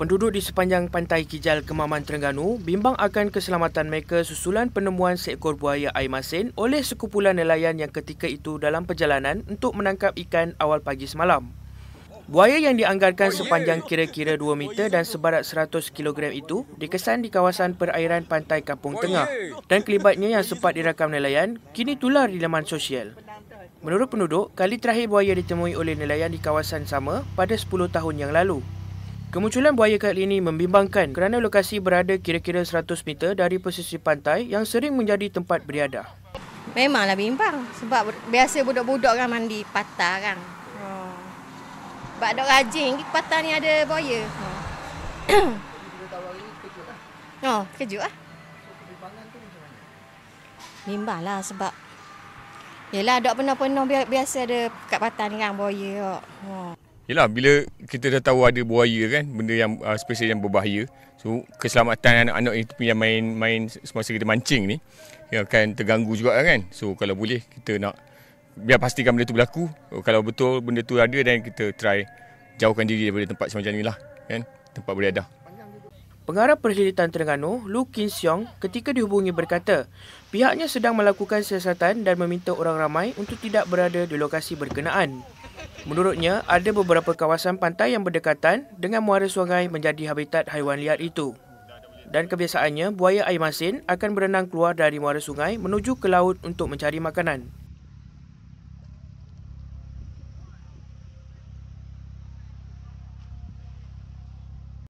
Penduduk di sepanjang pantai Kijal Kemaman Terengganu bimbang akan keselamatan mereka susulan penemuan seekor buaya air masin oleh sekumpulan nelayan yang ketika itu dalam perjalanan untuk menangkap ikan awal pagi semalam. Buaya yang dianggarkan sepanjang kira-kira 2 meter dan seberat 100 kilogram itu dikesan di kawasan perairan pantai Kampung Tengah dan kelibatnya yang sempat dirakam nelayan kini tular di laman sosial. Menurut penduduk, kali terakhir buaya ditemui oleh nelayan di kawasan sama pada 10 tahun yang lalu Kemunculan buaya kat ini membimbangkan kerana lokasi berada kira-kira 100 meter dari posisi pantai yang sering menjadi tempat beriadah. Memanglah bimbang sebab biasa budak-budak kan mandi patah kan. Oh. Sebab dok rajin patah ni ada buaya. Oh. oh, kejut lah. Bimbang lah sebab Yelah, dok penuh-penuh biasa ada kat patah ni kan, buaya. Oh. Yelah bila kita dah tahu ada buaya kan Benda yang uh, ah, spesies yang berbahaya So keselamatan anak-anak itu punya main, main semasa kita mancing ni Yang akan terganggu juga kan So kalau boleh kita nak Biar pastikan benda tu berlaku Kalau betul benda tu ada Dan kita try jauhkan diri daripada tempat semacam ni lah kan? Tempat boleh ada. Pengarah Perkhidmatan Terengganu, Lu Kin Siong, ketika dihubungi berkata, pihaknya sedang melakukan siasatan dan meminta orang ramai untuk tidak berada di lokasi berkenaan. Menurutnya, ada beberapa kawasan pantai yang berdekatan dengan muara sungai menjadi habitat haiwan liar itu. Dan kebiasaannya, buaya air masin akan berenang keluar dari muara sungai menuju ke laut untuk mencari makanan.